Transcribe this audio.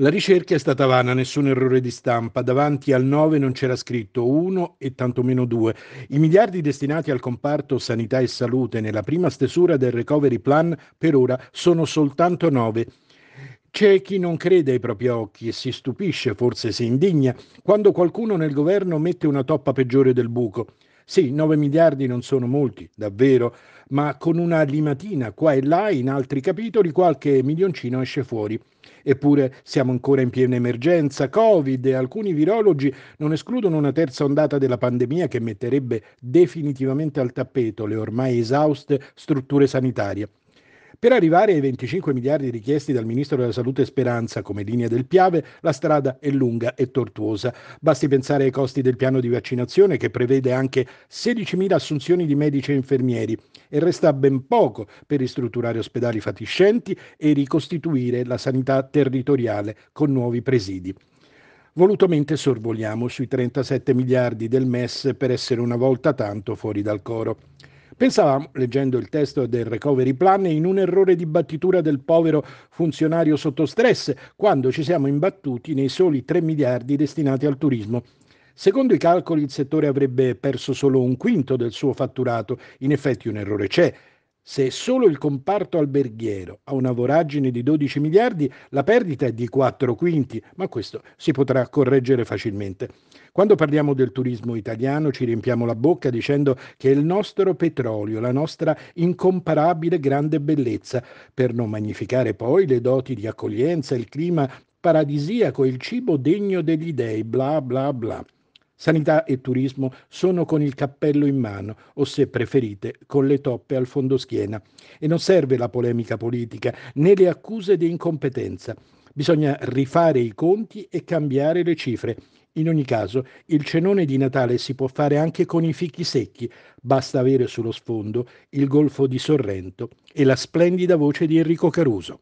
La ricerca è stata vana, nessun errore di stampa. Davanti al 9 non c'era scritto 1 e tantomeno 2. I miliardi destinati al comparto sanità e salute nella prima stesura del recovery plan per ora sono soltanto 9. C'è chi non crede ai propri occhi e si stupisce, forse si indigna, quando qualcuno nel governo mette una toppa peggiore del buco. Sì, 9 miliardi non sono molti, davvero, ma con una limatina qua e là in altri capitoli qualche milioncino esce fuori. Eppure siamo ancora in piena emergenza Covid e alcuni virologi non escludono una terza ondata della pandemia che metterebbe definitivamente al tappeto le ormai esauste strutture sanitarie. Per arrivare ai 25 miliardi richiesti dal ministro della Salute Speranza come linea del Piave, la strada è lunga e tortuosa. Basti pensare ai costi del piano di vaccinazione che prevede anche 16.000 assunzioni di medici e infermieri e resta ben poco per ristrutturare ospedali fatiscenti e ricostituire la sanità territoriale con nuovi presidi. Volutamente sorvoliamo sui 37 miliardi del MES per essere una volta tanto fuori dal coro. Pensavamo, leggendo il testo del recovery plan, in un errore di battitura del povero funzionario sotto stress, quando ci siamo imbattuti nei soli 3 miliardi destinati al turismo. Secondo i calcoli il settore avrebbe perso solo un quinto del suo fatturato, in effetti un errore c'è, se solo il comparto alberghiero ha una voragine di 12 miliardi, la perdita è di 4 quinti, ma questo si potrà correggere facilmente. Quando parliamo del turismo italiano ci riempiamo la bocca dicendo che è il nostro petrolio, la nostra incomparabile grande bellezza, per non magnificare poi le doti di accoglienza, il clima paradisiaco, il cibo degno degli dei, bla bla bla. Sanità e turismo sono con il cappello in mano o se preferite con le toppe al fondoschiena e non serve la polemica politica né le accuse di incompetenza. Bisogna rifare i conti e cambiare le cifre. In ogni caso, il cenone di Natale si può fare anche con i fichi secchi, basta avere sullo sfondo il golfo di Sorrento e la splendida voce di Enrico Caruso.